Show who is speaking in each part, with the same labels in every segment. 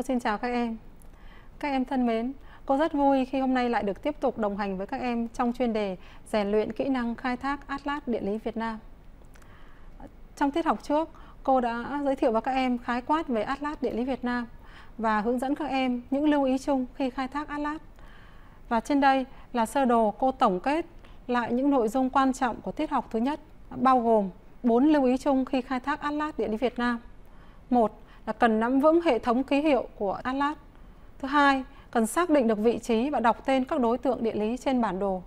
Speaker 1: Cô xin chào các em. Các em thân mến, cô rất vui khi hôm nay lại được tiếp tục đồng hành với các em trong chuyên đề rèn luyện kỹ năng khai thác Atlas Địa lý Việt Nam. Trong tiết học trước, cô đã giới thiệu với các em khái quát về Atlas Địa lý Việt Nam và hướng dẫn các em những lưu ý chung khi khai thác Atlas. Và trên đây là sơ đồ cô tổng kết lại những nội dung quan trọng của tiết học thứ nhất, bao gồm 4 lưu ý chung khi khai thác Atlas Địa lý Việt Nam. 1 là cần nắm vững hệ thống ký hiệu của Atlas. Thứ hai, cần xác định được vị trí và đọc tên các đối tượng địa lý trên bản đồ.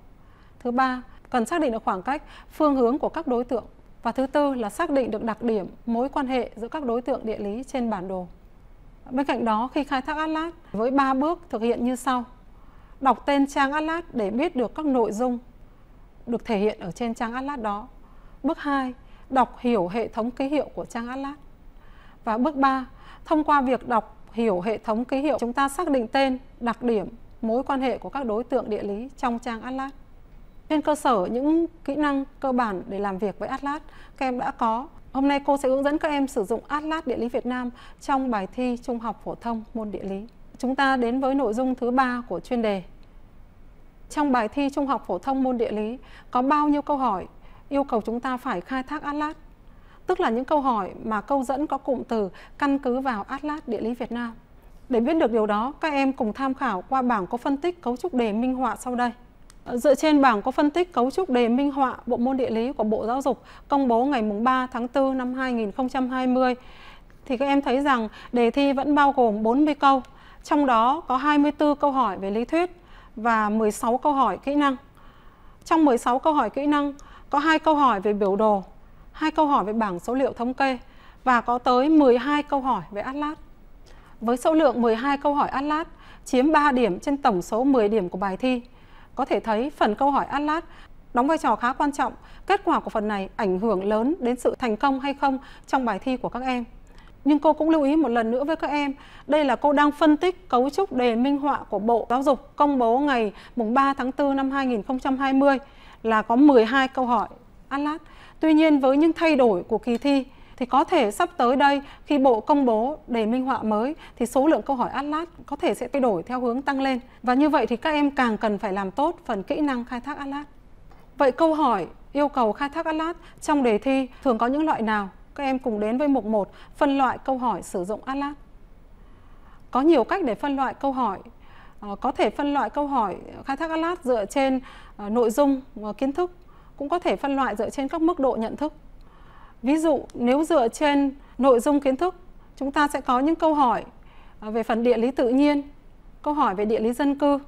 Speaker 1: Thứ ba, cần xác định được khoảng cách, phương hướng của các đối tượng. Và thứ tư là xác định được đặc điểm, mối quan hệ giữa các đối tượng địa lý trên bản đồ. Bên cạnh đó, khi khai thác Atlas với 3 bước thực hiện như sau. Đọc tên trang Atlas để biết được các nội dung được thể hiện ở trên trang Atlas đó. Bước 2, đọc hiểu hệ thống ký hiệu của trang Atlas. Và bước 3, thông qua việc đọc hiểu hệ thống ký hiệu, chúng ta xác định tên, đặc điểm, mối quan hệ của các đối tượng địa lý trong trang Atlas. Trên cơ sở những kỹ năng cơ bản để làm việc với Atlas, các em đã có. Hôm nay cô sẽ hướng dẫn các em sử dụng Atlas Địa lý Việt Nam trong bài thi Trung học phổ thông môn địa lý. Chúng ta đến với nội dung thứ ba của chuyên đề. Trong bài thi Trung học phổ thông môn địa lý có bao nhiêu câu hỏi yêu cầu chúng ta phải khai thác Atlas tức là những câu hỏi mà câu dẫn có cụm từ căn cứ vào Atlas Địa lý Việt Nam. Để biết được điều đó, các em cùng tham khảo qua bảng có phân tích cấu trúc đề minh họa sau đây. Ờ, dựa trên bảng có phân tích cấu trúc đề minh họa Bộ môn Địa lý của Bộ Giáo dục công bố ngày 3 tháng 4 năm 2020, thì các em thấy rằng đề thi vẫn bao gồm 40 câu, trong đó có 24 câu hỏi về lý thuyết và 16 câu hỏi kỹ năng. Trong 16 câu hỏi kỹ năng, có hai câu hỏi về biểu đồ hai câu hỏi về bảng số liệu thống kê và có tới 12 câu hỏi về Atlas. Với số lượng 12 câu hỏi Atlas chiếm 3 điểm trên tổng số 10 điểm của bài thi, có thể thấy phần câu hỏi Atlas đóng vai trò khá quan trọng. Kết quả của phần này ảnh hưởng lớn đến sự thành công hay không trong bài thi của các em. Nhưng cô cũng lưu ý một lần nữa với các em, đây là cô đang phân tích cấu trúc đề minh họa của Bộ Giáo dục công bố ngày 3 tháng 4 năm 2020 là có 12 câu hỏi Atlas Tuy nhiên với những thay đổi của kỳ thi thì có thể sắp tới đây khi Bộ công bố đề minh họa mới thì số lượng câu hỏi Atlas có thể sẽ thay đổi theo hướng tăng lên. Và như vậy thì các em càng cần phải làm tốt phần kỹ năng khai thác Atlas. Vậy câu hỏi yêu cầu khai thác Atlas trong đề thi thường có những loại nào? Các em cùng đến với mục 1 phân loại câu hỏi sử dụng Atlas. Có nhiều cách để phân loại câu hỏi ờ, có thể phân loại câu hỏi khai thác Atlas dựa trên ờ, nội dung ờ, kiến thức cũng có thể phân loại dựa trên các mức độ nhận thức. Ví dụ, nếu dựa trên nội dung kiến thức, chúng ta sẽ có những câu hỏi à, về phần địa lý tự nhiên, câu hỏi về địa lý dân cư,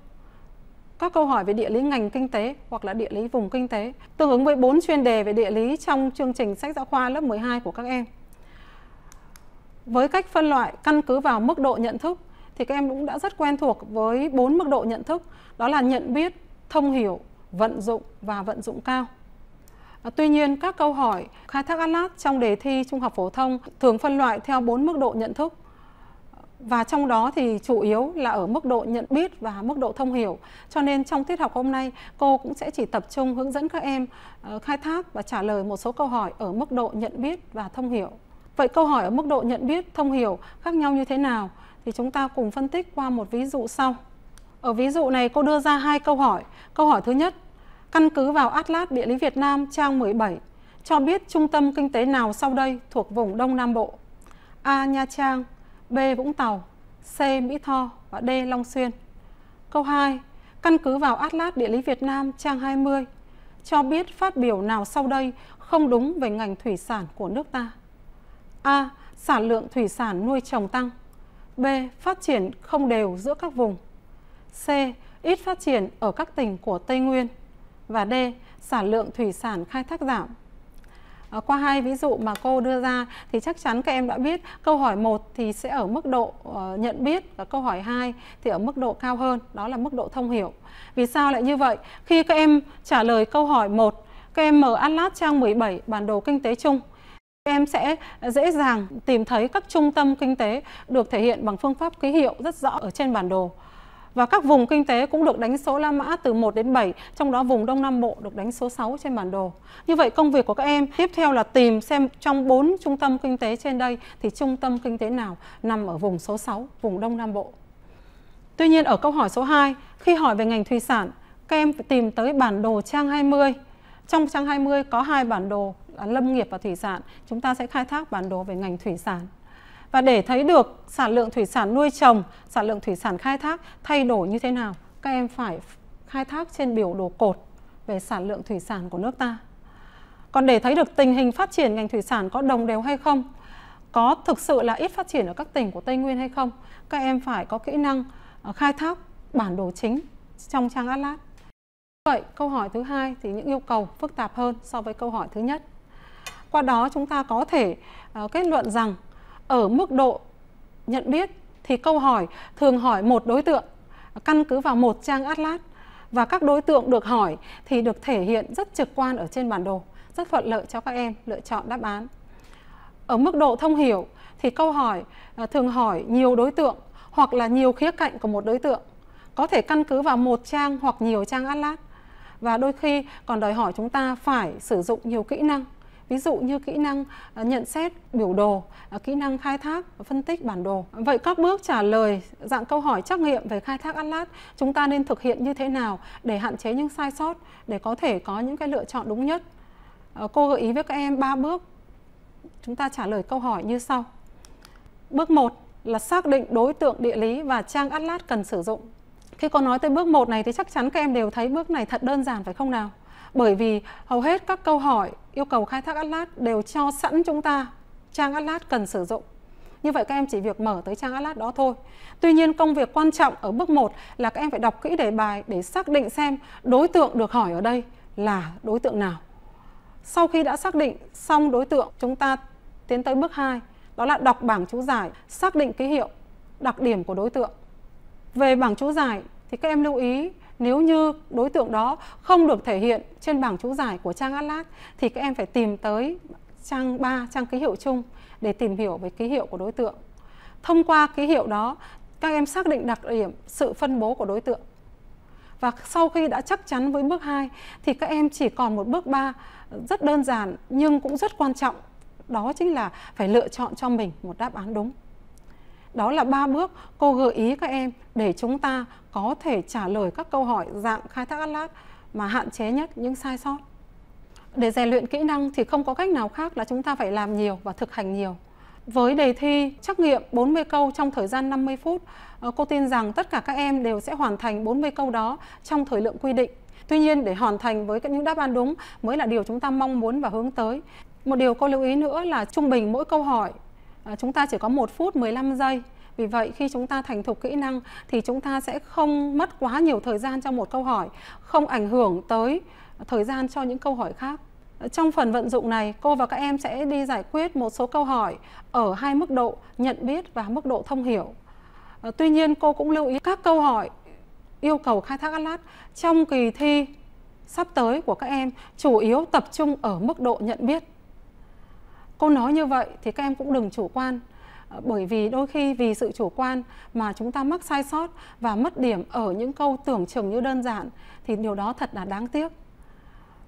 Speaker 1: các câu hỏi về địa lý ngành kinh tế hoặc là địa lý vùng kinh tế, tương ứng với 4 chuyên đề về địa lý trong chương trình sách giáo khoa lớp 12 của các em. Với cách phân loại căn cứ vào mức độ nhận thức thì các em cũng đã rất quen thuộc với bốn mức độ nhận thức, đó là nhận biết, thông hiểu, vận dụng và vận dụng cao. À, tuy nhiên, các câu hỏi khai thác Atlas trong đề thi trung học phổ thông thường phân loại theo 4 mức độ nhận thức. Và trong đó thì chủ yếu là ở mức độ nhận biết và mức độ thông hiểu. Cho nên trong tiết học hôm nay, cô cũng sẽ chỉ tập trung hướng dẫn các em ờ, khai thác và trả lời một số câu hỏi ở mức độ nhận biết và thông hiểu. Vậy câu hỏi ở mức độ nhận biết, thông hiểu khác nhau như thế nào? Thì chúng ta cùng phân tích qua một ví dụ sau. Ở ví dụ này cô đưa ra hai câu hỏi. Câu hỏi thứ nhất, Căn cứ vào Atlas Địa lý Việt Nam trang 17 cho biết trung tâm kinh tế nào sau đây thuộc vùng Đông Nam Bộ? A. Nha Trang, B. Vũng Tàu, C. Mỹ Tho và D. Long Xuyên. Câu 2. Căn cứ vào Atlas Địa lý Việt Nam trang 20 cho biết phát biểu nào sau đây không đúng về ngành thủy sản của nước ta? A. Sản lượng thủy sản nuôi trồng tăng. B. Phát triển không đều giữa các vùng. C. Ít phát triển ở các tỉnh của Tây Nguyên. Và D. Sản lượng thủy sản khai thác giảm. À, qua hai ví dụ mà cô đưa ra thì chắc chắn các em đã biết câu hỏi 1 thì sẽ ở mức độ uh, nhận biết và câu hỏi 2 thì ở mức độ cao hơn, đó là mức độ thông hiểu. Vì sao lại như vậy? Khi các em trả lời câu hỏi 1, các em mở Atlas trang 17 bản đồ kinh tế chung em sẽ dễ dàng tìm thấy các trung tâm kinh tế được thể hiện bằng phương pháp ký hiệu rất rõ ở trên bản đồ và các vùng kinh tế cũng được đánh số La Mã từ 1 đến 7, trong đó vùng Đông Nam Bộ được đánh số 6 trên bản đồ. Như vậy công việc của các em tiếp theo là tìm xem trong 4 trung tâm kinh tế trên đây thì trung tâm kinh tế nào nằm ở vùng số 6, vùng Đông Nam Bộ. Tuy nhiên ở câu hỏi số 2, khi hỏi về ngành thủy sản, các em tìm tới bản đồ trang 20. Trong trang 20 có hai bản đồ là lâm nghiệp và thủy sản. Chúng ta sẽ khai thác bản đồ về ngành thủy sản và để thấy được sản lượng thủy sản nuôi trồng, sản lượng thủy sản khai thác thay đổi như thế nào, các em phải khai thác trên biểu đồ cột về sản lượng thủy sản của nước ta. Còn để thấy được tình hình phát triển ngành thủy sản có đồng đều hay không, có thực sự là ít phát triển ở các tỉnh của Tây Nguyên hay không, các em phải có kỹ năng ờ, khai thác bản đồ chính trong trang Atlas. Vậy câu hỏi thứ hai thì những yêu cầu phức tạp hơn so với câu hỏi thứ nhất. Qua đó chúng ta có thể ờ, kết luận rằng ở mức độ nhận biết thì câu hỏi thường hỏi một đối tượng căn cứ vào một trang atlas và các đối tượng được hỏi thì được thể hiện rất trực quan ở trên bản đồ, rất thuận lợi cho các em lựa chọn đáp án. Ở mức độ thông hiểu thì câu hỏi à, thường hỏi nhiều đối tượng hoặc là nhiều khía cạnh của một đối tượng, có thể căn cứ vào một trang hoặc nhiều trang atlas và đôi khi còn đòi hỏi chúng ta phải sử dụng nhiều kỹ năng ví dụ như kỹ năng à, nhận xét biểu đồ, à, kỹ năng khai thác phân tích bản đồ. Vậy các bước trả lời dạng câu hỏi trắc nghiệm về khai thác Atlas chúng ta nên thực hiện như thế nào để hạn chế những sai sót để có thể có những cái lựa chọn đúng nhất? À, cô gợi ý với các em ba bước. Chúng ta trả lời câu hỏi như sau. Bước 1 là xác định đối tượng địa lý và trang Atlas cần sử dụng. Khi có nói tới bước 1 này thì chắc chắn các em đều thấy bước này thật đơn giản phải không nào? Bởi vì hầu hết các câu hỏi yêu cầu khai thác Atlas đều cho sẵn chúng ta trang Atlas cần sử dụng. Như vậy các em chỉ việc mở tới trang Atlas đó thôi. Tuy nhiên công việc quan trọng ở bước 1 là các em phải đọc kỹ đề bài để xác định xem đối tượng được hỏi ở đây là đối tượng nào. Sau khi đã xác định xong đối tượng, chúng ta tiến tới bước 2, đó là đọc bảng chú giải, xác định ký hiệu, đặc điểm của đối tượng. Về bảng chú giải thì các em lưu ý nếu như đối tượng đó không được thể hiện trên bảng chú giải của trang Atlas thì các em phải tìm tới trang 3, trang ký hiệu chung để tìm hiểu về ký hiệu của đối tượng. Thông qua ký hiệu đó, các em xác định đặc điểm sự phân bố của đối tượng. Và sau khi đã chắc chắn với bước 2 thì các em chỉ còn một bước 3 rất đơn giản nhưng cũng rất quan trọng. Đó chính là phải lựa chọn cho mình một đáp án đúng. Đó là ba bước cô gợi ý các em để chúng ta có thể trả lời các câu hỏi dạng khai thác atlas mà hạn chế nhất những sai sót. Để rèn luyện kỹ năng thì không có cách nào khác là chúng ta phải làm nhiều và thực hành nhiều. Với đề thi trắc nghiệm 40 câu trong thời gian 50 phút, ờ, cô tin rằng tất cả các em đều sẽ hoàn thành 40 câu đó trong thời lượng quy định. Tuy nhiên, để hoàn thành với những đáp án đúng mới là điều chúng ta mong muốn và hướng tới. Một điều cô lưu ý nữa là trung bình mỗi câu hỏi ờ, chúng ta chỉ có 1 phút 15 giây vì vậy khi chúng ta thành thục kỹ năng thì chúng ta sẽ không mất quá nhiều thời gian cho một câu hỏi, không ảnh hưởng tới thời gian cho những câu hỏi khác. Trong phần vận dụng này, cô và các em sẽ đi giải quyết một số câu hỏi ở hai mức độ nhận biết và mức độ thông hiểu. Ờ, tuy nhiên, cô cũng lưu ý các câu hỏi yêu cầu khai thác Atlas trong kỳ thi sắp tới của các em chủ yếu tập trung ở mức độ nhận biết. Cô nói như vậy thì các em cũng đừng chủ quan Ờ, bởi vì đôi khi vì sự chủ quan mà chúng ta mắc sai sót và mất điểm ở những câu tưởng chừng như đơn giản thì điều đó thật là đáng tiếc.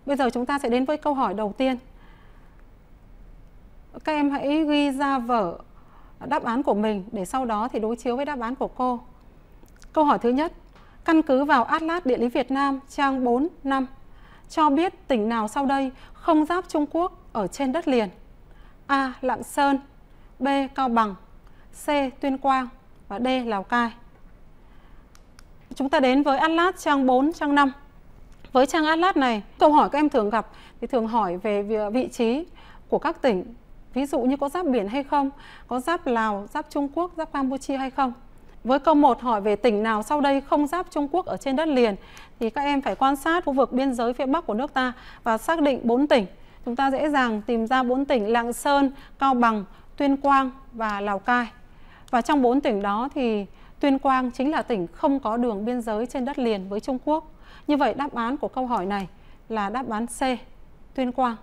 Speaker 1: Bây giờ chúng ta sẽ đến với câu hỏi đầu tiên. Các em hãy ghi ra vở đáp án của mình để sau đó thì đối chiếu với đáp án của cô. Câu hỏi thứ nhất, căn cứ vào Atlas Địa lý Việt Nam trang 4 năm cho biết tỉnh nào sau đây không giáp Trung Quốc ở trên đất liền? A. Lạng Sơn, B. Cao Bằng, C. Tuyên Quang và D. Lào Cai. Chúng ta đến với Atlas trang 4, trang 5. Với trang Atlas này, câu hỏi các em thường gặp thì thường hỏi về vị trí của các tỉnh. Ví dụ như có giáp biển hay không, có giáp Lào, giáp Trung Quốc, giáp Campuchia hay không. Với câu 1 hỏi về tỉnh nào sau đây không giáp Trung Quốc ở trên đất liền thì các em phải quan sát khu vực biên giới phía Bắc của nước ta và xác định 4 tỉnh. Chúng ta dễ dàng tìm ra 4 tỉnh Lạng Sơn, Cao Bằng, Tuyên Quang và Lào Cai. Và trong bốn tỉnh đó thì Tuyên Quang chính là tỉnh không có đường biên giới trên đất liền với Trung Quốc. Như vậy đáp án của câu hỏi này là đáp án C, Tuyên Quang.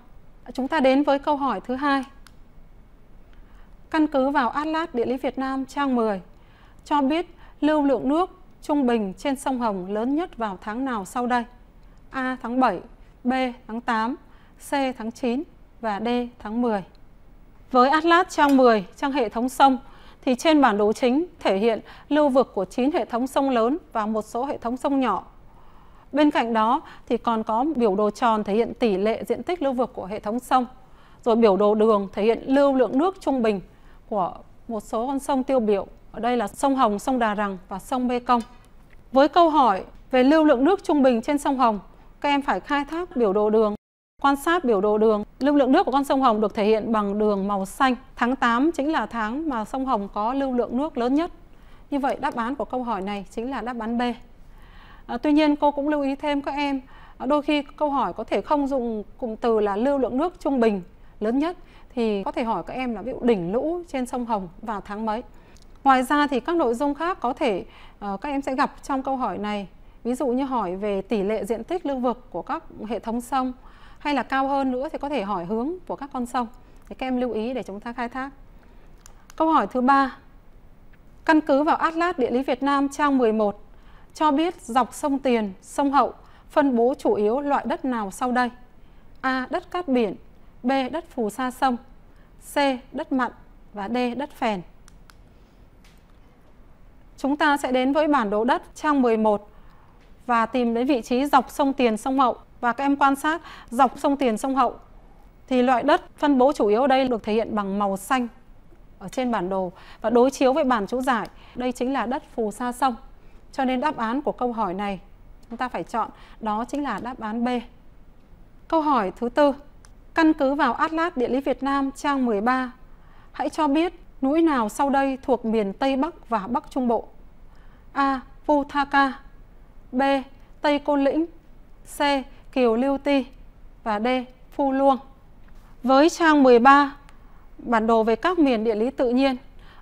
Speaker 1: Chúng ta đến với câu hỏi thứ hai. Căn cứ vào Atlas Địa lý Việt Nam trang 10 cho biết lưu lượng nước trung bình trên sông Hồng lớn nhất vào tháng nào sau đây? A tháng 7, B tháng 8, C tháng 9 và D tháng 10. Với Atlas trang 10 trang hệ thống sông thì trên bản đồ chính thể hiện lưu vực của 9 hệ thống sông lớn và một số hệ thống sông nhỏ. Bên cạnh đó thì còn có biểu đồ tròn thể hiện tỷ lệ diện tích lưu vực của hệ thống sông, rồi biểu đồ đường thể hiện lưu lượng nước trung bình của một số con sông tiêu biểu. Ở đây là sông Hồng, sông Đà Rằng và sông Mê Công. Với câu hỏi về lưu lượng nước trung bình trên sông Hồng, các em phải khai thác biểu đồ đường Quan sát biểu đồ đường, lưu lượng nước của con sông Hồng được thể hiện bằng đường màu xanh. Tháng 8 chính là tháng mà sông Hồng có lưu lượng nước lớn nhất. Như vậy đáp án của câu hỏi này chính là đáp án B. À, tuy nhiên cô cũng lưu ý thêm các em, à, đôi khi câu hỏi có thể không dùng cụm từ là lưu lượng nước trung bình lớn nhất thì có thể hỏi các em là ví dụ đỉnh lũ trên sông Hồng vào tháng mấy. Ngoài ra thì các nội dung khác có thể uh, các em sẽ gặp trong câu hỏi này. Ví dụ như hỏi về tỷ lệ diện tích lưu vực của các hệ thống sông, hay là cao hơn nữa thì có thể hỏi hướng của các con sông để các em lưu ý để chúng ta khai thác câu hỏi thứ ba căn cứ vào Atlas địa lý Việt Nam trang 11 cho biết dọc sông Tiền sông Hậu phân bố chủ yếu loại đất nào sau đây a đất cát biển b đất phù sa sông c đất mặn và d đất phèn chúng ta sẽ đến với bản đồ đất trang 11 và tìm đến vị trí dọc sông Tiền, sông Hậu và các em quan sát dọc sông Tiền, sông Hậu thì loại đất phân bố chủ yếu ở đây được thể hiện bằng màu xanh ở trên bản đồ và đối chiếu với bản chú giải. Đây chính là đất phù sa sông. Cho nên đáp án của câu hỏi này chúng ta phải chọn đó chính là đáp án B. Câu hỏi thứ tư. Căn cứ vào Atlas Địa lý Việt Nam trang 13, hãy cho biết núi nào sau đây thuộc miền Tây Bắc và Bắc Trung Bộ? A. vu tha ca B. Tây Côn Lĩnh C. Kiều Lưu Ti và D. Phu Luông. Với trang 13, bản đồ về các miền địa lý tự nhiên.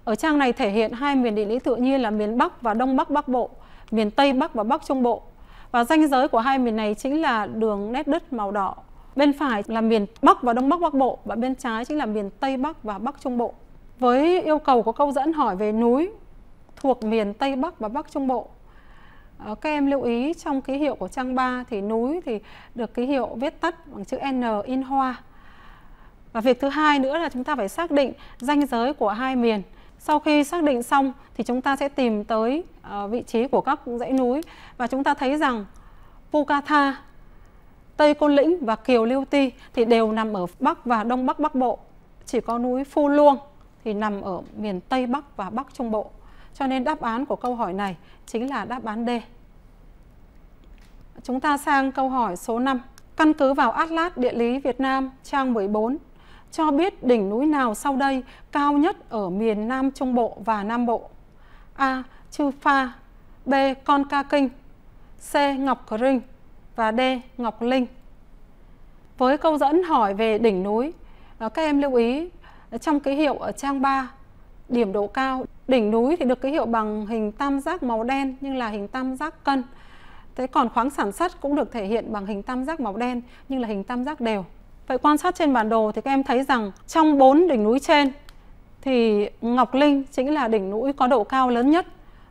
Speaker 1: Ở trang này thể hiện hai miền địa lý tự nhiên là miền Bắc và Đông Bắc Bắc Bộ, miền Tây Bắc và Bắc Trung Bộ. Và ranh giới của hai miền này chính là đường nét đất màu đỏ. Bên phải là miền Bắc và Đông Bắc Bắc Bộ và bên trái chính là miền Tây Bắc và Bắc Trung Bộ. Với yêu cầu của câu dẫn hỏi về núi thuộc miền Tây Bắc và Bắc Trung Bộ Ờ, các em lưu ý trong ký hiệu của trang 3 thì núi thì được ký hiệu viết tắt bằng chữ N in hoa. Và việc thứ hai nữa là chúng ta phải xác định ranh giới của hai miền. Sau khi xác định xong thì chúng ta sẽ tìm tới ờ, vị trí của các dãy núi và chúng ta thấy rằng Pukatha, Tây Côn Lĩnh và Kiều Liêu Ti thì đều nằm ở Bắc và Đông Bắc Bắc Bộ. Chỉ có núi Phu Luông thì nằm ở miền Tây Bắc và Bắc Trung Bộ. Cho nên đáp án của câu hỏi này chính là đáp án D. Chúng ta sang câu hỏi số 5. Căn cứ vào Atlas Địa lý Việt Nam trang 14 cho biết đỉnh núi nào sau đây cao nhất ở miền Nam Trung Bộ và Nam Bộ? A. Chư Pha B. Con Ca Kinh C. Ngọc Rinh và D. Ngọc Linh Với câu dẫn hỏi về đỉnh núi, ờ, các em lưu ý ờ, trong ký hiệu ở trang 3, điểm độ cao Đỉnh núi thì được cái hiệu bằng hình tam giác màu đen nhưng là hình tam giác cân. Thế còn khoáng sản sắt cũng được thể hiện bằng hình tam giác màu đen nhưng là hình tam giác đều. Vậy quan sát trên bản đồ thì các em thấy rằng trong bốn đỉnh núi trên thì Ngọc Linh chính là đỉnh núi có độ cao lớn nhất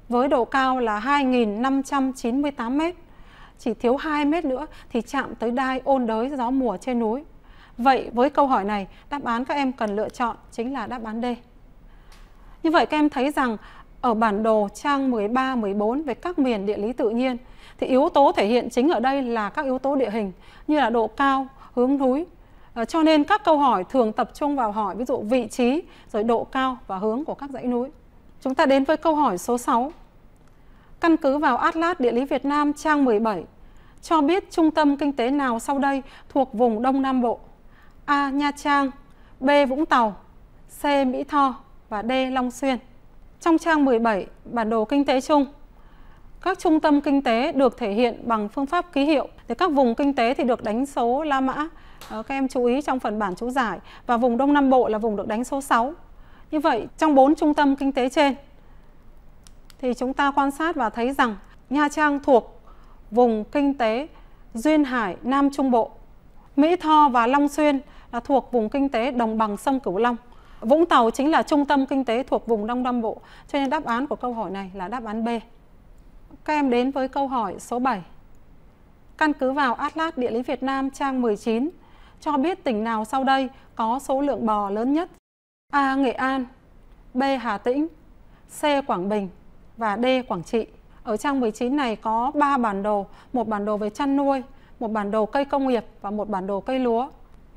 Speaker 1: với độ cao là 2.598 mét. Chỉ thiếu 2 mét nữa thì chạm tới đai ôn đới gió mùa trên núi. Vậy với câu hỏi này, đáp án các em cần lựa chọn chính là đáp án D. Như vậy các em thấy rằng ở bản đồ trang 13, 14 về các miền địa lý tự nhiên thì yếu tố thể hiện chính ở đây là các yếu tố địa hình như là độ cao, hướng núi. Ờ, cho nên các câu hỏi thường tập trung vào hỏi ví dụ vị trí, rồi độ cao và hướng của các dãy núi. Chúng ta đến với câu hỏi số 6. Căn cứ vào Atlas Địa lý Việt Nam trang 17 cho biết trung tâm kinh tế nào sau đây thuộc vùng Đông Nam Bộ? A. Nha Trang B. Vũng Tàu C. Mỹ Tho và D. Long Xuyên. Trong trang 17, bản đồ kinh tế chung, các trung tâm kinh tế được thể hiện bằng phương pháp ký hiệu. Thì các vùng kinh tế thì được đánh số La Mã, ờ, các em chú ý trong phần bản chú giải, và vùng Đông Nam Bộ là vùng được đánh số 6. Như vậy, trong bốn trung tâm kinh tế trên, thì chúng ta quan sát và thấy rằng Nha Trang thuộc vùng kinh tế Duyên Hải Nam Trung Bộ, Mỹ Tho và Long Xuyên là thuộc vùng kinh tế đồng bằng sông Cửu Long. Vũng Tàu chính là trung tâm kinh tế thuộc vùng Đông Nam Bộ. Cho nên đáp án của câu hỏi này là đáp án B. Các em đến với câu hỏi số 7. Căn cứ vào Atlas Địa lý Việt Nam trang 19 cho biết tỉnh nào sau đây có số lượng bò lớn nhất? A. Nghệ An B. Hà Tĩnh C. Quảng Bình và D. Quảng Trị. Ở trang 19 này có 3 bản đồ, một bản đồ về chăn nuôi, một bản đồ cây công nghiệp và một bản đồ cây lúa.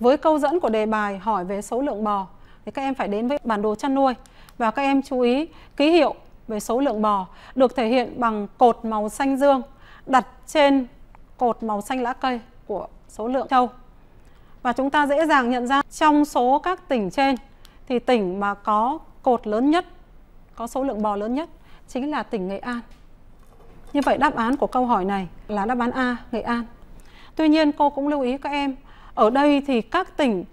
Speaker 1: Với câu dẫn của đề bài hỏi về số lượng bò, thì các em phải đến với bản đồ chăn nuôi và các em chú ý ký hiệu về số lượng bò được thể hiện bằng cột màu xanh dương đặt trên cột màu xanh lá cây của số lượng trâu. Và chúng ta dễ dàng nhận ra trong số các tỉnh trên thì tỉnh mà có cột lớn nhất, có số lượng bò lớn nhất chính là tỉnh Nghệ An. Như vậy đáp án của câu hỏi này là đáp án A, Nghệ An. Tuy nhiên cô cũng lưu ý các em, ở đây thì các tỉnh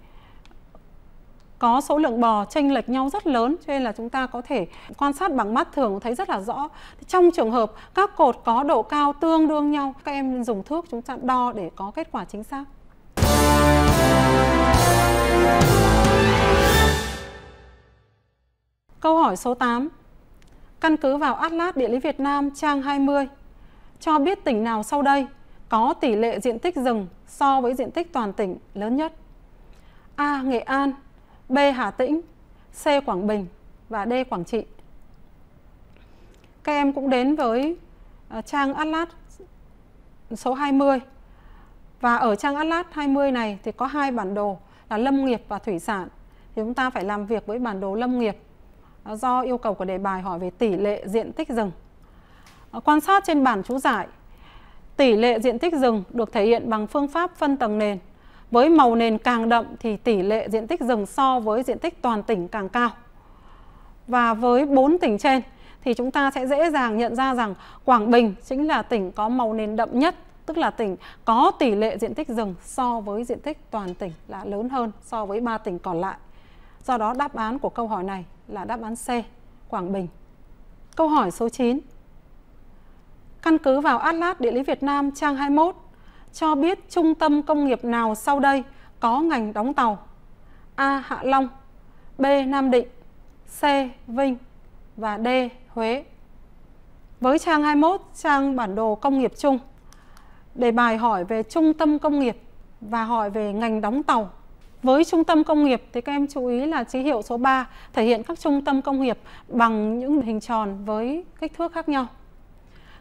Speaker 1: có số lượng bò chênh lệch nhau rất lớn cho nên là chúng ta có thể quan sát bằng mắt thường thấy rất là rõ trong trường hợp các cột có độ cao tương đương nhau các em dùng thước chúng ta đo để có kết quả chính xác Câu hỏi số 8 Căn cứ vào Atlas Địa lý Việt Nam trang 20 cho biết tỉnh nào sau đây có tỷ lệ diện tích rừng so với diện tích toàn tỉnh lớn nhất? A. Nghệ An B. Hà Tĩnh, C. Quảng Bình và D. Quảng Trị. Các em cũng đến với à, trang Atlas số 20. Và ở trang Atlas 20 này thì có hai bản đồ là lâm nghiệp và thủy sản. Thì chúng ta phải làm việc với bản đồ lâm nghiệp à, do yêu cầu của đề bài hỏi về tỷ lệ diện tích rừng. À, quan sát trên bản chú giải, tỷ lệ diện tích rừng được thể hiện bằng phương pháp phân tầng nền với màu nền càng đậm thì tỷ lệ diện tích rừng so với diện tích toàn tỉnh càng cao. Và với 4 tỉnh trên thì chúng ta sẽ dễ dàng nhận ra rằng Quảng Bình chính là tỉnh có màu nền đậm nhất, tức là tỉnh có tỷ lệ diện tích rừng so với diện tích toàn tỉnh là lớn hơn so với 3 tỉnh còn lại. Do đó đáp án của câu hỏi này là đáp án C, Quảng Bình. Câu hỏi số 9. Căn cứ vào Atlas Địa lý Việt Nam trang 21 cho biết trung tâm công nghiệp nào sau đây có ngành đóng tàu? A. Hạ Long B. Nam Định C. Vinh và D. Huế. Với trang 21, trang bản đồ công nghiệp chung, đề bài hỏi về trung tâm công nghiệp và hỏi về ngành đóng tàu. Với trung tâm công nghiệp thì các em chú ý là ký hiệu số 3 thể hiện các trung tâm công nghiệp bằng những hình tròn với kích thước khác nhau.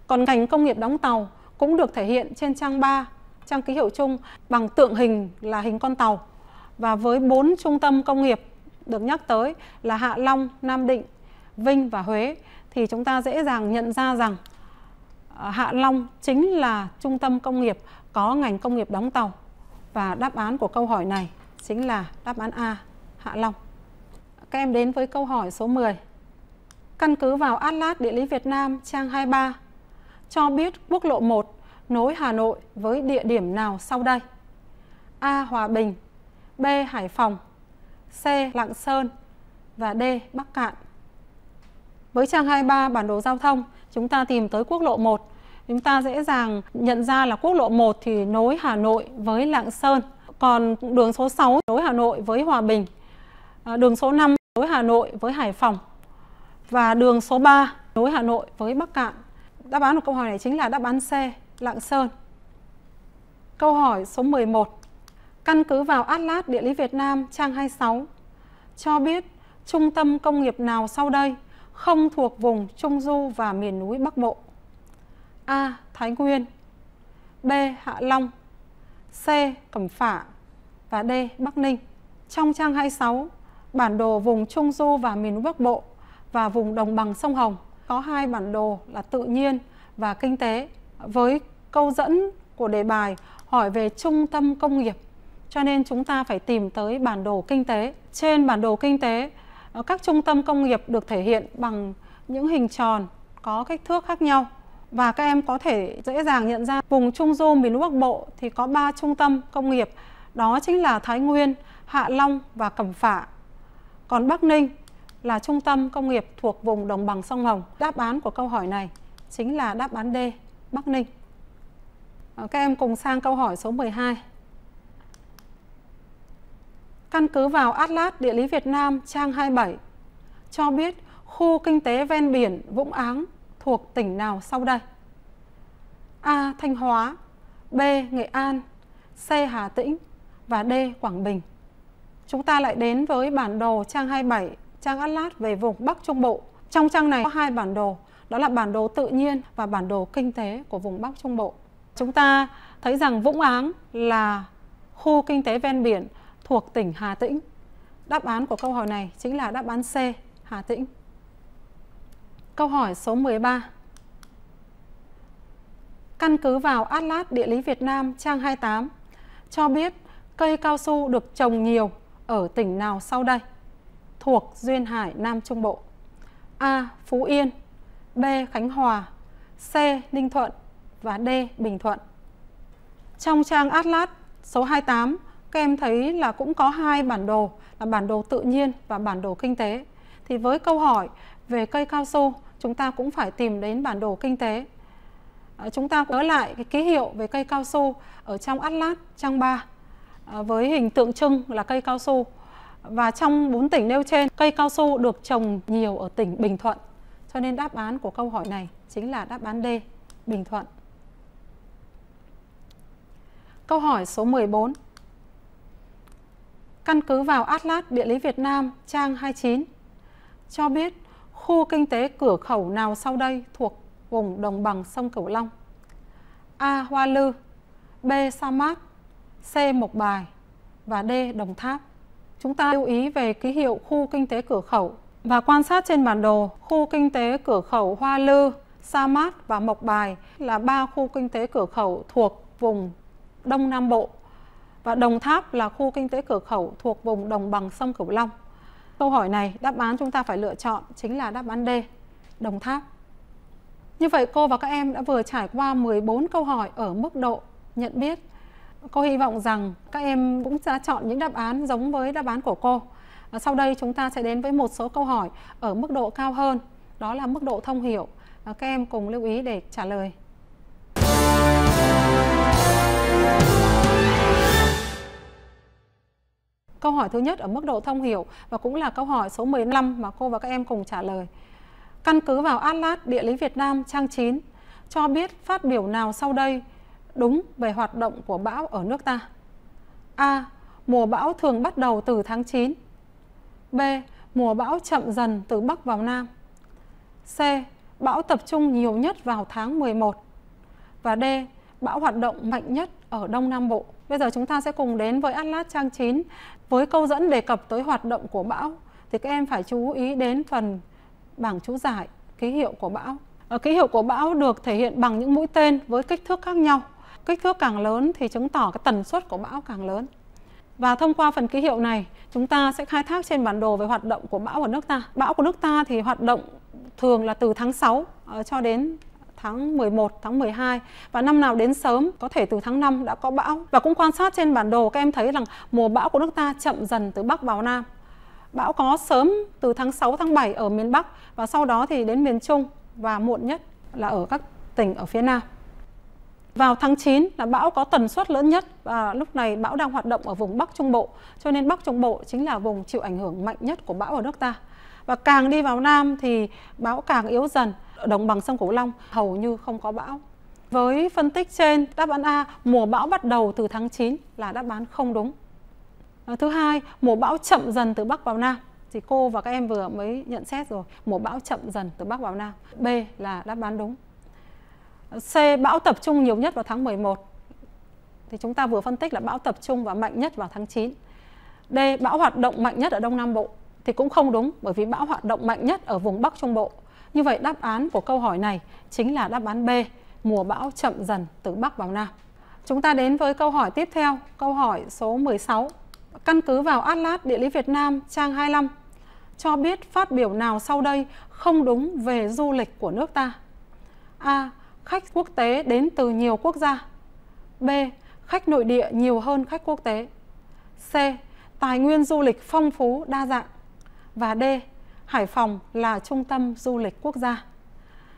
Speaker 1: Còn ngành công nghiệp đóng tàu cũng được thể hiện trên trang 3 trang ký hiệu chung bằng tượng hình là hình con tàu và với bốn trung tâm công nghiệp được nhắc tới là Hạ Long, Nam Định, Vinh và Huế thì chúng ta dễ dàng nhận ra rằng à, Hạ Long chính là trung tâm công nghiệp có ngành công nghiệp đóng tàu và đáp án của câu hỏi này chính là đáp án A, Hạ Long. Các em đến với câu hỏi số 10. Căn cứ vào Atlas Địa lý Việt Nam trang 23 cho biết quốc lộ 1 nối Hà Nội với địa điểm nào sau đây? A. Hòa Bình B. Hải Phòng C. Lạng Sơn và D. Bắc Cạn. Với trang 23 bản đồ giao thông, chúng ta tìm tới quốc lộ 1. Chúng ta dễ dàng nhận ra là quốc lộ 1 thì nối Hà Nội với Lạng Sơn, còn đường số 6 nối Hà Nội với Hòa Bình, à, đường số 5 nối Hà Nội với Hải Phòng và đường số 3 nối Hà Nội với Bắc Cạn. Đáp án của câu hỏi này chính là đáp án C. Lạng Sơn. Câu hỏi số 11. Căn cứ vào Atlas Địa lý Việt Nam trang 26 cho biết trung tâm công nghiệp nào sau đây không thuộc vùng Trung Du và miền núi Bắc Bộ? A. Thái Nguyên B. Hạ Long C. Cẩm Phả và D. Bắc Ninh. Trong trang 26, bản đồ vùng Trung Du và miền núi Bắc Bộ và vùng đồng bằng sông Hồng có hai bản đồ là tự nhiên và kinh tế với câu dẫn của đề bài hỏi về trung tâm công nghiệp. Cho nên chúng ta phải tìm tới bản đồ kinh tế. Trên bản đồ kinh tế, ờ, các trung tâm công nghiệp được thể hiện bằng những hình tròn có kích thước khác nhau và các em có thể dễ dàng nhận ra vùng Trung Du miền núi Bắc Bộ thì có ba trung tâm công nghiệp, đó chính là Thái Nguyên, Hạ Long và Cẩm Phả. Còn Bắc Ninh là trung tâm công nghiệp thuộc vùng đồng bằng sông Hồng. Đáp án của câu hỏi này chính là đáp án D, Bắc Ninh. Ờ, các em cùng sang câu hỏi số 12. Căn cứ vào Atlas Địa lý Việt Nam trang 27 cho biết khu kinh tế ven biển Vũng Áng thuộc tỉnh nào sau đây? A. Thanh Hóa B. Nghệ An C. Hà Tĩnh và D. Quảng Bình. Chúng ta lại đến với bản đồ trang 27, trang Atlas về vùng Bắc Trung Bộ. Trong trang này có hai bản đồ, đó là bản đồ tự nhiên và bản đồ kinh tế của vùng Bắc Trung Bộ chúng ta thấy rằng Vũng Áng là khu kinh tế ven biển thuộc tỉnh Hà Tĩnh. Đáp án của câu hỏi này chính là đáp án C, Hà Tĩnh. Câu hỏi số 13. Căn cứ vào Atlas Địa lý Việt Nam trang 28 cho biết cây cao su được trồng nhiều ở tỉnh nào sau đây? Thuộc Duyên Hải Nam Trung Bộ. A. Phú Yên B. Khánh Hòa C. Ninh Thuận và D. Bình Thuận. Trong trang Atlas số 28, các em thấy là cũng có hai bản đồ là bản đồ tự nhiên và bản đồ kinh tế. Thì với câu hỏi về cây cao su, chúng ta cũng phải tìm đến bản đồ kinh tế. Ờ, chúng ta nhớ lại cái ký hiệu về cây cao su ở trong Atlas trang 3 ờ, với hình tượng trưng là cây cao su. Và trong bốn tỉnh nêu trên, cây cao su được trồng nhiều ở tỉnh Bình Thuận. Cho nên đáp án của câu hỏi này chính là đáp án D, Bình Thuận. Câu hỏi số 14. Căn cứ vào Atlas Địa lý Việt Nam trang 29 cho biết khu kinh tế cửa khẩu nào sau đây thuộc vùng đồng bằng sông Cửu Long? A. Hoa Lư B. Sa Mát C. Mộc Bài và D. Đồng Tháp Chúng ta lưu ý về ký hiệu khu kinh tế cửa khẩu và quan sát trên bản đồ khu kinh tế cửa khẩu Hoa Lư, Sa Mát và Mộc Bài là ba khu kinh tế cửa khẩu thuộc vùng Đông Nam Bộ và Đồng Tháp là khu kinh tế cửa khẩu thuộc vùng đồng bằng sông Cửu Long. Câu hỏi này đáp án chúng ta phải lựa chọn chính là đáp án D, Đồng Tháp. Như vậy cô và các em đã vừa trải qua 14 câu hỏi ở mức độ nhận biết. Cô hy vọng rằng các em cũng sẽ chọn những đáp án giống với đáp án của cô. Và sau đây chúng ta sẽ đến với một số câu hỏi ở mức độ cao hơn, đó là mức độ thông hiểu. Các em cùng lưu ý để trả lời. Câu hỏi thứ nhất ở mức độ thông hiểu và cũng là câu hỏi số 15 mà cô và các em cùng trả lời. Căn cứ vào Atlas Địa lý Việt Nam trang 9 cho biết phát biểu nào sau đây đúng về hoạt động của bão ở nước ta? A. Mùa bão thường bắt đầu từ tháng 9. B. Mùa bão chậm dần từ Bắc vào Nam. C. Bão tập trung nhiều nhất vào tháng 11. Và D. Bão hoạt động mạnh nhất ở Đông Nam Bộ. Bây giờ chúng ta sẽ cùng đến với Atlas trang 9 với câu dẫn đề cập tới hoạt động của bão thì các em phải chú ý đến phần bảng chú giải ký hiệu của bão. Ở ờ, ký hiệu của bão được thể hiện bằng những mũi tên với kích thước khác nhau. Kích thước càng lớn thì chứng tỏ cái tần suất của bão càng lớn. Và thông qua phần ký hiệu này, chúng ta sẽ khai thác trên bản đồ về hoạt động của bão ở nước ta. Bão của nước ta thì hoạt động thường là từ tháng 6 ờ, cho đến tháng 11, tháng 12 và năm nào đến sớm có thể từ tháng 5 đã có bão và cũng quan sát trên bản đồ các em thấy rằng mùa bão của nước ta chậm dần từ Bắc vào Nam. Bão có sớm từ tháng 6, tháng 7 ở miền Bắc và sau đó thì đến miền Trung và muộn nhất là ở các tỉnh ở phía Nam. Vào tháng 9 là bão có tần suất lớn nhất và lúc này bão đang hoạt động ở vùng Bắc Trung Bộ, cho nên Bắc Trung Bộ chính là vùng chịu ảnh hưởng mạnh nhất của bão ở nước ta. Và càng đi vào Nam thì bão càng yếu dần đồng bằng sông Cửu Long hầu như không có bão. Với phân tích trên, đáp án A, mùa bão bắt đầu từ tháng 9 là đáp án không đúng. Ờ, thứ hai, mùa bão chậm dần từ Bắc vào Nam thì cô và các em vừa mới nhận xét rồi mùa bão chậm dần từ Bắc vào Nam B là đáp án đúng C bão tập trung nhiều nhất vào tháng 11 thì chúng ta vừa phân tích là bão tập trung và mạnh nhất vào tháng 9 D bão hoạt động mạnh nhất ở Đông Nam Bộ thì cũng không đúng bởi vì bão hoạt động mạnh nhất ở vùng Bắc Trung Bộ như vậy đáp án của câu hỏi này chính là đáp án B, mùa bão chậm dần từ Bắc vào Nam. Chúng ta đến với câu hỏi tiếp theo, câu hỏi số 16. Căn cứ vào Atlas Địa lý Việt Nam trang 25 cho biết phát biểu nào sau đây không đúng về du lịch của nước ta? A. Khách quốc tế đến từ nhiều quốc gia. B. Khách nội địa nhiều hơn khách quốc tế. C. Tài nguyên du lịch phong phú đa dạng. Và D. Hải Phòng là trung tâm du lịch quốc gia.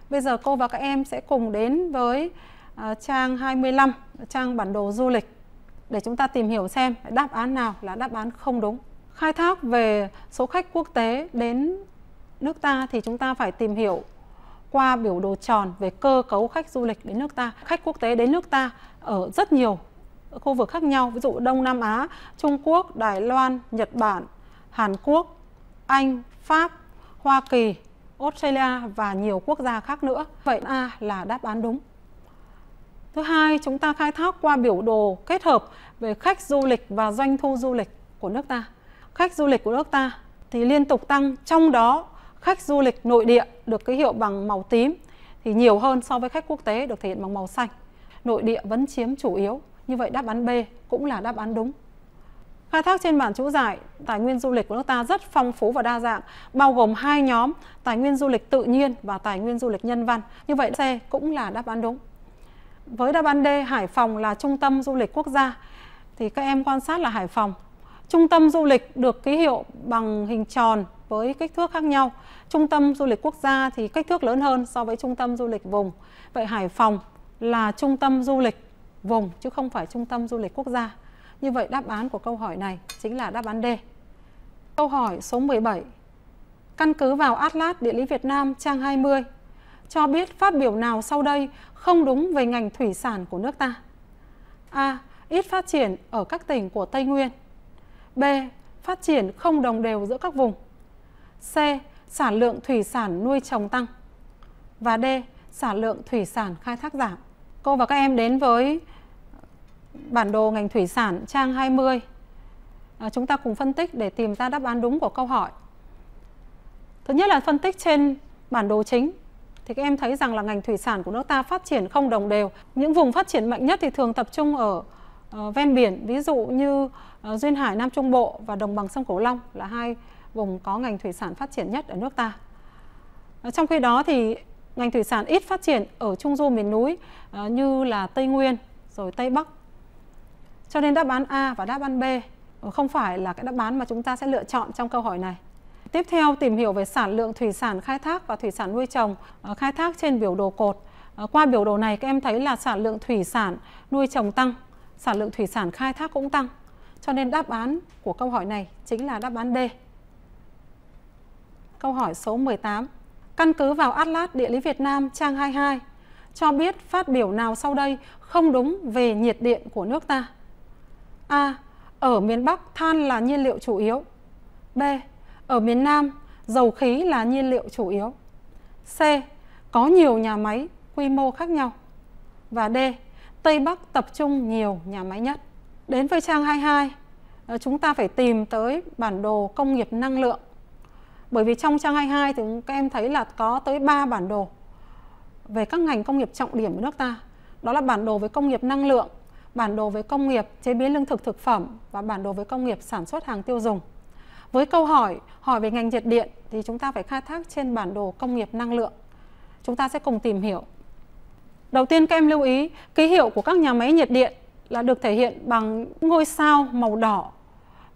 Speaker 1: Bây giờ cô và các em sẽ cùng đến với uh, trang 25, trang bản đồ du lịch để chúng ta tìm hiểu xem đáp án nào là đáp án không đúng. Khai thác về số khách quốc tế đến nước ta thì chúng ta phải tìm hiểu qua biểu đồ tròn về cơ cấu khách du lịch đến nước ta. Khách quốc tế đến nước ta ở rất nhiều khu vực khác nhau, ví dụ Đông Nam Á, Trung Quốc, Đài Loan, Nhật Bản, Hàn Quốc, Anh, Pháp, Hoa Kỳ, Australia và nhiều quốc gia khác nữa. Vậy A là đáp án đúng. Thứ hai, chúng ta khai thác qua biểu đồ kết hợp về khách du lịch và doanh thu du lịch của nước ta. Khách du lịch của nước ta thì liên tục tăng, trong đó khách du lịch nội địa được ký hiệu bằng màu tím thì nhiều hơn so với khách quốc tế được thể hiện bằng màu xanh. Nội địa vẫn chiếm chủ yếu. Như vậy đáp án B cũng là đáp án đúng. Khai thác trên bản chữ giải, tài nguyên du lịch của nước ta rất phong phú và đa dạng, bao gồm hai nhóm, tài nguyên du lịch tự nhiên và tài nguyên du lịch nhân văn. Như vậy C cũng là đáp án đúng. Với đáp án D, Hải Phòng là trung tâm du lịch quốc gia. Thì các em quan sát là Hải Phòng. Trung tâm du lịch được ký hiệu bằng hình tròn với kích thước khác nhau. Trung tâm du lịch quốc gia thì kích thước lớn hơn so với trung tâm du lịch vùng. Vậy Hải Phòng là trung tâm du lịch vùng chứ không phải trung tâm du lịch quốc gia. Như vậy đáp án của câu hỏi này chính là đáp án D. Câu hỏi số 17. Căn cứ vào Atlas Địa lý Việt Nam trang 20 cho biết phát biểu nào sau đây không đúng về ngành thủy sản của nước ta? A. Ít phát triển ở các tỉnh của Tây Nguyên. B. Phát triển không đồng đều giữa các vùng. C. Sản lượng thủy sản nuôi trồng tăng. Và D. Sản lượng thủy sản khai thác giảm. Cô và các em đến với bản đồ ngành thủy sản trang 20. À, chúng ta cùng phân tích để tìm ra đáp án đúng của câu hỏi. Thứ nhất là phân tích trên bản đồ chính thì các em thấy rằng là ngành thủy sản của nước ta phát triển không đồng đều. Những vùng phát triển mạnh nhất thì thường tập trung ở uh, ven biển, ví dụ như uh, duyên hải Nam Trung Bộ và đồng bằng sông Cửu Long là hai vùng có ngành thủy sản phát triển nhất ở nước ta. Uh, trong khi đó thì ngành thủy sản ít phát triển ở trung du miền núi uh, như là Tây Nguyên, rồi Tây Bắc, cho nên đáp án A và đáp án B ờ, không phải là cái đáp án mà chúng ta sẽ lựa chọn trong câu hỏi này. Tiếp theo tìm hiểu về sản lượng thủy sản khai thác và thủy sản nuôi trồng ờ, khai thác trên biểu đồ cột. Ờ, qua biểu đồ này các em thấy là sản lượng thủy sản nuôi trồng tăng, sản lượng thủy sản khai thác cũng tăng. Cho nên đáp án của câu hỏi này chính là đáp án D. Câu hỏi số 18. Căn cứ vào Atlas Địa lý Việt Nam trang 22 cho biết phát biểu nào sau đây không đúng về nhiệt điện của nước ta. A. Ở miền Bắc, than là nhiên liệu chủ yếu. B. Ở miền Nam, dầu khí là nhiên liệu chủ yếu. C. Có nhiều nhà máy quy mô khác nhau. Và D. Tây Bắc tập trung nhiều nhà máy nhất. Đến với trang 22, ờ, chúng ta phải tìm tới bản đồ công nghiệp năng lượng. Bởi vì trong trang 22 thì các em thấy là có tới 3 bản đồ về các ngành công nghiệp trọng điểm của nước ta. Đó là bản đồ về công nghiệp năng lượng, bản đồ với công nghiệp chế biến lương thực thực phẩm và bản đồ với công nghiệp sản xuất hàng tiêu dùng. Với câu hỏi hỏi về ngành nhiệt điện thì chúng ta phải khai thác trên bản đồ công nghiệp năng lượng. Chúng ta sẽ cùng tìm hiểu. Đầu tiên các em lưu ý, ký hiệu của các nhà máy nhiệt điện là được thể hiện bằng ngôi sao màu đỏ.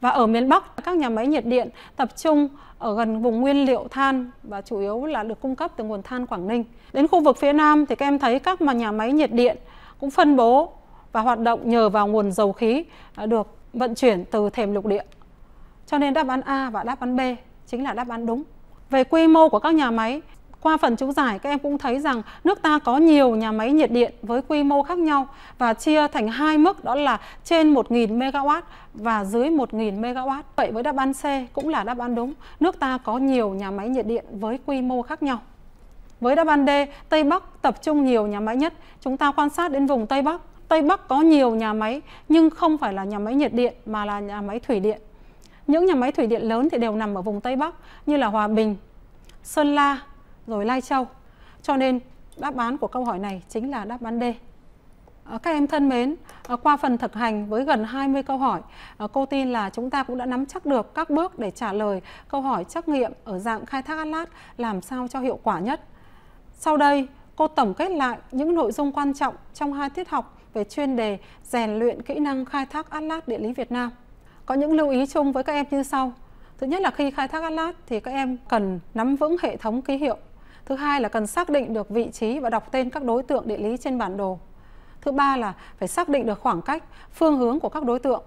Speaker 1: Và ở miền Bắc, các nhà máy nhiệt điện tập trung ở gần vùng nguyên liệu than và chủ yếu là được cung cấp từ nguồn than Quảng Ninh. Đến khu vực phía Nam thì các em thấy các mà nhà máy nhiệt điện cũng phân bố và hoạt động nhờ vào nguồn dầu khí được vận chuyển từ thềm lục địa. Cho nên đáp án A và đáp án B chính là đáp án đúng. Về quy mô của các nhà máy, qua phần chú giải các em cũng thấy rằng nước ta có nhiều nhà máy nhiệt điện với quy mô khác nhau và chia thành hai mức đó là trên 1.000 MW và dưới 1.000 MW. Vậy với đáp án C cũng là đáp án đúng. Nước ta có nhiều nhà máy nhiệt điện với quy mô khác nhau. Với đáp án D, Tây Bắc tập trung nhiều nhà máy nhất. Chúng ta quan sát đến vùng Tây Bắc Tây Bắc có nhiều nhà máy nhưng không phải là nhà máy nhiệt điện mà là nhà máy thủy điện. Những nhà máy thủy điện lớn thì đều nằm ở vùng Tây Bắc như là Hòa Bình, Sơn La, rồi Lai Châu. Cho nên đáp án của câu hỏi này chính là đáp án D. Ờ, các em thân mến, ờ, qua phần thực hành với gần 20 câu hỏi, ờ, cô tin là chúng ta cũng đã nắm chắc được các bước để trả lời câu hỏi trắc nghiệm ở dạng khai thác Atlas làm sao cho hiệu quả nhất. Sau đây, cô tổng kết lại những nội dung quan trọng trong hai tiết học về chuyên đề rèn luyện kỹ năng khai thác atlas địa lý Việt Nam. Có những lưu ý chung với các em như sau. Thứ nhất là khi khai thác atlas thì các em cần nắm vững hệ thống ký hiệu. Thứ hai là cần xác định được vị trí và đọc tên các đối tượng địa lý trên bản đồ. Thứ ba là phải xác định được khoảng cách, phương hướng của các đối tượng.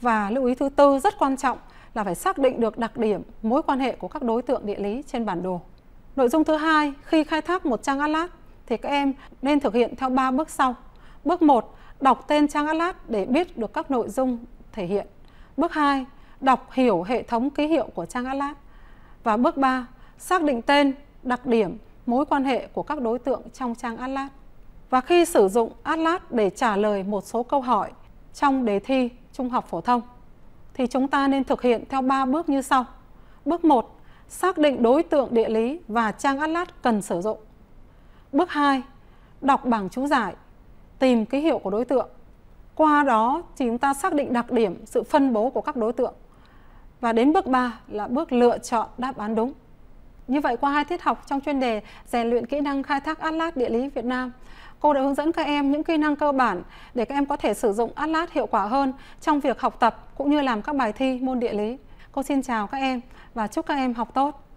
Speaker 1: Và lưu ý thứ tư rất quan trọng là phải xác định được đặc điểm, mối quan hệ của các đối tượng địa lý trên bản đồ. Nội dung thứ hai, khi khai thác một trang atlas thì các em nên thực hiện theo 3 bước sau. Bước 1. Đọc tên trang atlas để biết được các nội dung thể hiện. Bước 2. Đọc hiểu hệ thống ký hiệu của trang atlas. Và bước 3. Xác định tên, đặc điểm, mối quan hệ của các đối tượng trong trang atlas. Và khi sử dụng atlas để trả lời một số câu hỏi trong đề thi trung học phổ thông thì chúng ta nên thực hiện theo 3 bước như sau. Bước 1. Xác định đối tượng địa lý và trang atlas cần sử dụng. Bước 2. Đọc bảng chú giải tìm cái hiệu của đối tượng. Qua đó thì chúng ta xác định đặc điểm sự phân bố của các đối tượng. Và đến bước 3 là bước lựa chọn đáp án đúng. Như vậy qua hai tiết học trong chuyên đề rèn luyện kỹ năng khai thác Atlas địa lý Việt Nam, cô đã hướng dẫn các em những kỹ năng cơ bản để các em có thể sử dụng Atlas hiệu quả hơn trong việc học tập cũng như làm các bài thi môn địa lý. Cô xin chào các em và chúc các em học tốt.